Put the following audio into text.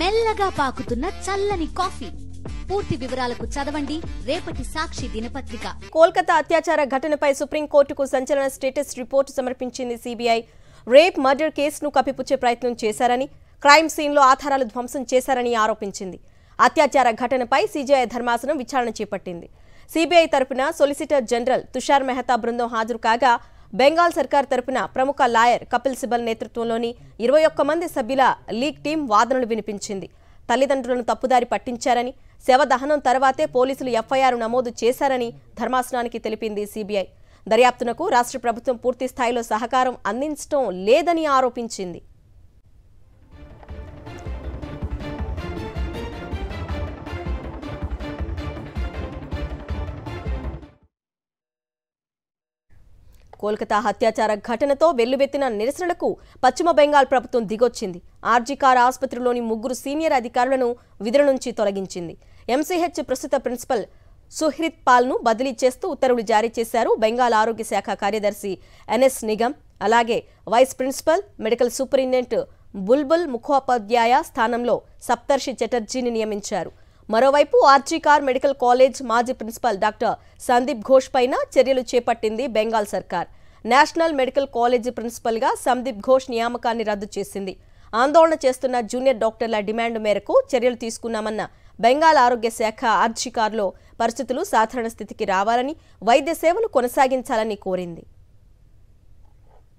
మెల్లగా పాకుతున్న చల్లని కాఫీ పూర్తి వివరాలకు చదవండి రేపటి సాక్షి దినపత్రిక కోల్కతా అత్యాచార ఘటనపై సుప్రీంకోర్టుకు సంచలన స్టేటస్ రిపోర్టు సమర్పించింది సిబిఐ రేప్ మర్డర్ కేసును కప్పిపుచ్చే ప్రయత్నం చేశారని క్రైమ్ సీన్లో ఆధారాలు ధ్వంసం చేశారని ఆరోపించింది అత్యాచార ఘటనపై సిజేఐ ధర్మాసనం విచారణ చేపట్టింది సిబిఐ తరపున సొలిసిటర్ జనరల్ తుషార్ మెహతా బృందం హాజరు కాగా బెంగాల్ సర్కార్ తరపున ప్రముఖ లాయర్ కపిల్ సిబల్ నేతృత్వంలోని ఇరవై ఒక్క మంది సభ్యుల లీగ్ టీం వాదనలు వినిపించింది తల్లిదండ్రులను తప్పుదారి పట్టించారని శవదహనం తర్వాతే పోలీసులు ఎఫ్ఐఆర్ నమోదు చేశారని ధర్మాసనానికి తెలిపింది సిబిఐ దర్యాప్తునకు రాష్ట్ర ప్రభుత్వం పూర్తి స్థాయిలో సహకారం అందించడం లేదని ఆరోపించింది కోల్కతా హత్యాచార ఘటనతో వెల్లువెత్తిన నిరసనలకు పశ్చిమ బెంగాల్ ప్రభుత్వం దిగొచ్చింది కార్ ఆసుపత్రిలోని ముగ్గురు సీనియర్ అధికారులను విధుల నుంచి తొలగించింది ఎంసీహెచ్ ప్రస్తుత ప్రిన్సిపల్ సుహ్రిత్ పాల్ను బదిలీ చేస్తూ ఉత్తర్వులు జారీ చేశారు బెంగాల్ ఆరోగ్య శాఖ కార్యదర్శి ఎన్ఎస్ నిగమ్ అలాగే వైస్ ప్రిన్సిపల్ మెడికల్ సూపరింటెండెంట్ బుల్బుల్ ముఖోపాధ్యాయ స్థానంలో సప్తర్షి చటర్జీని నియమించారు మరోవైపు ఆర్జీకార్ మెడికల్ కాలేజ్ మాజీ ప్రిన్సిపల్ డాక్టర్ సందీప్ ఘోష్ పైన చర్యలు చేపట్టింది బెంగాల్ సర్కార్ national medical college ప్రిన్సిపల్గా Sandeep Ghosh నియామకాన్ని రద్దు చేసింది ఆందోళన చేస్తున్న జూనియర్ డాక్టర్ల డిమాండ్ మేరకు చర్యలు తీసుకున్నామన్న బెంగాల్ ఆరోగ్య శాఖ అర్జీకారులో పరిస్థితులు సాధారణ స్థితికి రావాలని వైద్య సేవలు కొనసాగించాలని కోరింది